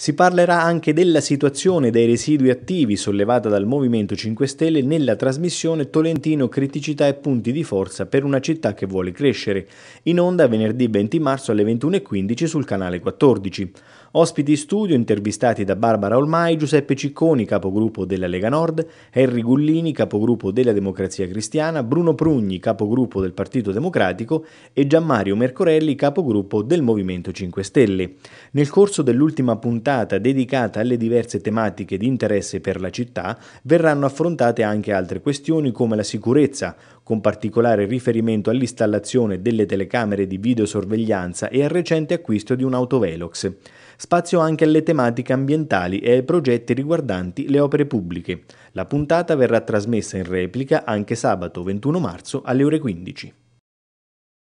Si parlerà anche della situazione dei residui attivi sollevata dal Movimento 5 Stelle nella trasmissione Tolentino Criticità e punti di forza per una città che vuole crescere, in onda venerdì 20 marzo alle 21.15 sul canale 14. Ospiti in studio intervistati da Barbara Olmai, Giuseppe Cicconi, capogruppo della Lega Nord, Henry Gullini, capogruppo della Democrazia Cristiana, Bruno Prugni, capogruppo del Partito Democratico e Gianmario Mercorelli, capogruppo del Movimento 5 Stelle. Nel corso dell'ultima puntata puntata dedicata alle diverse tematiche di interesse per la città verranno affrontate anche altre questioni come la sicurezza, con particolare riferimento all'installazione delle telecamere di videosorveglianza e al recente acquisto di un autovelox. Spazio anche alle tematiche ambientali e ai progetti riguardanti le opere pubbliche. La puntata verrà trasmessa in replica anche sabato 21 marzo alle ore 15.